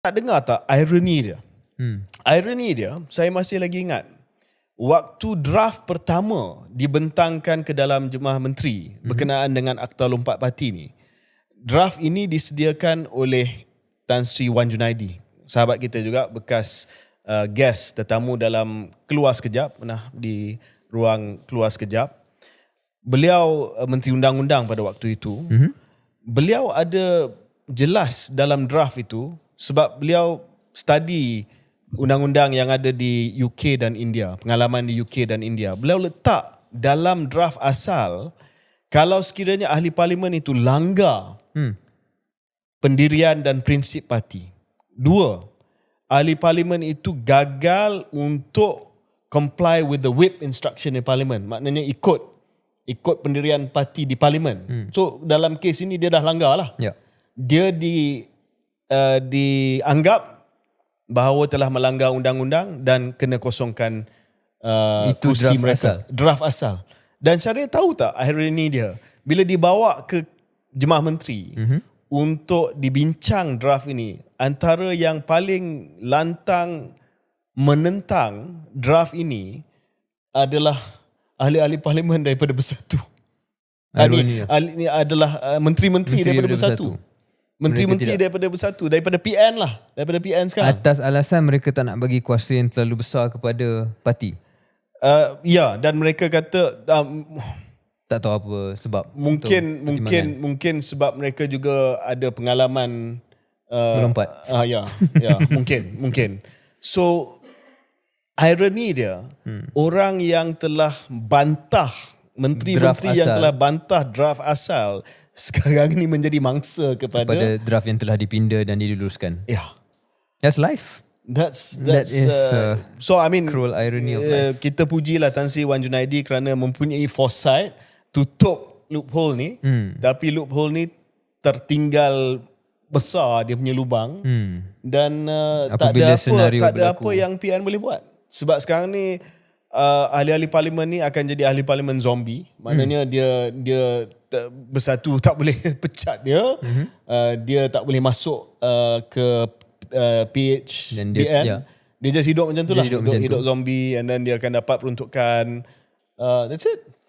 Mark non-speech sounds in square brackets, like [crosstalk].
Nak dengar tak irony dia? Hmm. Irony dia, saya masih lagi ingat. Waktu draft pertama dibentangkan ke dalam Jemaah Menteri hmm. berkenaan dengan Akta Lompat Parti ni. Draft ini disediakan oleh Tan Sri Wan Junaidi. Sahabat kita juga bekas uh, guest tetamu dalam keluar sekejap. Pernah di ruang keluar sekejap. Beliau uh, Menteri Undang-Undang pada waktu itu. Hmm. Beliau ada jelas dalam draft itu sebab beliau study undang-undang yang ada di UK dan India, pengalaman di UK dan India. Beliau letak dalam draft asal kalau sekiranya ahli parlimen itu langgar hmm. pendirian dan prinsip parti. Dua, ahli parlimen itu gagal untuk comply with the whip instruction in parliament. Maknanya ikut ikut pendirian parti di parlimen. Hmm. So dalam kes ini dia dah langgar lah. Yeah. Dia di uh, dianggap bahawa telah melanggar undang-undang dan kena kosongkan uh, itu kursi draft mereka. asal draft asal dan syariah tahu tak akhirnya ini dia bila dibawa ke jemaah menteri mm-hmm. untuk dibincang draft ini antara yang paling lantang menentang draft ini adalah ahli-ahli parlimen daripada bersatu ahli, ya? ini adalah uh, menteri-menteri, menteri daripada, bersatu. Menteri-menteri daripada bersatu daripada PN lah daripada PN sekarang atas alasan mereka tak nak bagi kuasa yang terlalu besar kepada parti. Uh, ya dan mereka kata um, tak tahu apa sebab mungkin mungkin mungkin sebab mereka juga ada pengalaman uh, melompat. Ah uh, ya ya [laughs] mungkin mungkin. So irony dia hmm. orang yang telah bantah menteri-menteri yang telah bantah draft asal [laughs] sekarang ni menjadi mangsa kepada kepada draft yang telah dipinda dan diluluskan. Ya. Yeah. That's life. That's that's that is, uh, uh, so I mean cruel irony of uh, life. Uh, kita pujilah Tan Sri Wan Junaidi kerana mempunyai foresight tutup loophole ni hmm. tapi loophole ni tertinggal besar dia punya lubang hmm. dan uh, tak ada apa tak ada apa yang PN boleh buat. Sebab sekarang ni uh, ahli-ahli parlimen ni akan jadi ahli parlimen zombie. Maknanya hmm. dia dia bersatu [laughs] tak boleh pecat dia. Hmm. Uh, dia tak boleh masuk uh, ke uh, PH dan dia BN. Ya. dia just hidup macam tu lah. Hidup, hidup, hidup zombie and then dia akan dapat peruntukan uh, that's it.